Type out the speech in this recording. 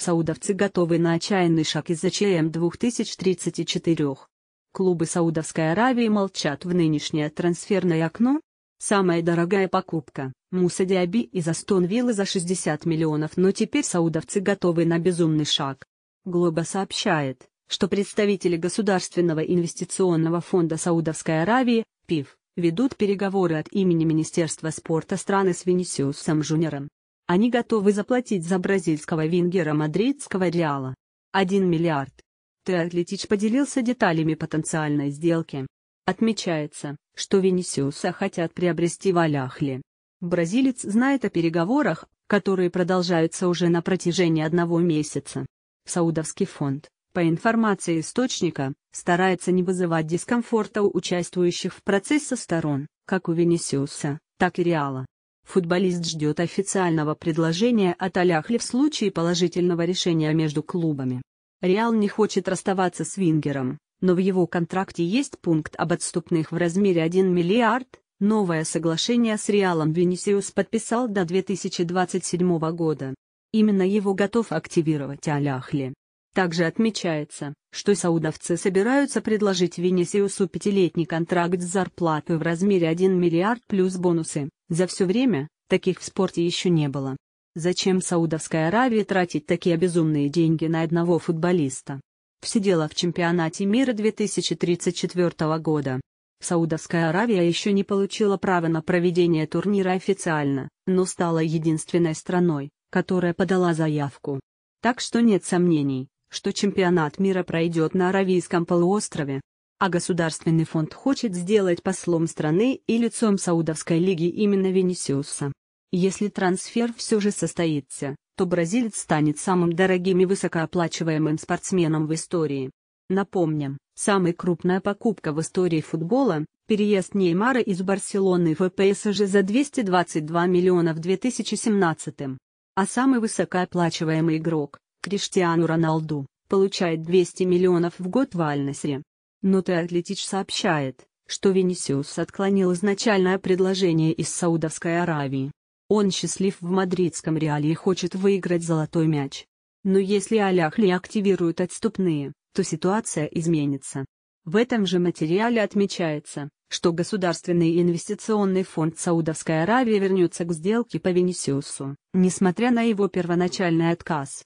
Саудовцы готовы на отчаянный шаг из-за ЧМ-2034. Клубы Саудовской Аравии молчат в нынешнее трансферное окно. Самая дорогая покупка – Муса Диаби из Астон Виллы за 60 миллионов, но теперь саудовцы готовы на безумный шаг. Глоба сообщает, что представители Государственного инвестиционного фонда Саудовской Аравии, ПИФ, ведут переговоры от имени Министерства спорта страны с Венесиусом Жунером, они готовы заплатить за бразильского вингера мадридского Реала. 1 миллиард. Театлетич поделился деталями потенциальной сделки. Отмечается, что Венисиуса хотят приобрести в Аляхле. Бразилец знает о переговорах, которые продолжаются уже на протяжении одного месяца. Саудовский фонд, по информации источника, старается не вызывать дискомфорта у участвующих в процессе сторон, как у Венисиуса, так и Реала. Футболист ждет официального предложения от Аляхли в случае положительного решения между клубами. Реал не хочет расставаться с Вингером, но в его контракте есть пункт об отступных в размере 1 миллиард. Новое соглашение с Реалом Венисиус подписал до 2027 года. Именно его готов активировать Аляхли. Также отмечается, что саудовцы собираются предложить Венесиусу пятилетний контракт с зарплатой в размере 1 миллиард плюс бонусы. За все время, таких в спорте еще не было. Зачем Саудовской Аравии тратить такие безумные деньги на одного футболиста? Все дело в чемпионате мира 2034 года. Саудовская Аравия еще не получила право на проведение турнира официально, но стала единственной страной, которая подала заявку. Так что нет сомнений, что чемпионат мира пройдет на Аравийском полуострове а Государственный фонд хочет сделать послом страны и лицом Саудовской лиги именно Венисиуса. Если трансфер все же состоится, то бразилец станет самым дорогим и высокооплачиваемым спортсменом в истории. Напомним, самая крупная покупка в истории футбола – переезд Неймара из Барселоны в ПСЖ за 222 миллиона в 2017 м А самый высокооплачиваемый игрок – Криштиану Роналду, получает 200 миллионов в год в Альнасе. Но Атлетич сообщает, что Венисиус отклонил изначальное предложение из Саудовской Аравии. Он счастлив в мадридском Реале и хочет выиграть золотой мяч. Но если Аляхли активируют отступные, то ситуация изменится. В этом же материале отмечается, что Государственный инвестиционный фонд Саудовской Аравии вернется к сделке по Венесиусу, несмотря на его первоначальный отказ.